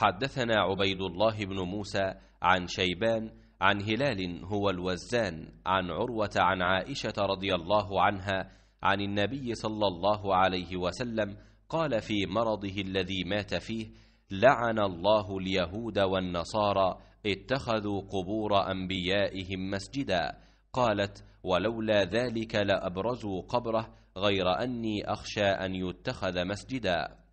حدثنا عبيد الله بن موسى عن شيبان عن هلال هو الوزان عن عروة عن عائشة رضي الله عنها عن النبي صلى الله عليه وسلم قال في مرضه الذي مات فيه لعن الله اليهود والنصارى اتخذوا قبور أنبيائهم مسجدا قالت ولولا ذلك لأبرزوا قبره غير أني أخشى أن يتخذ مسجدا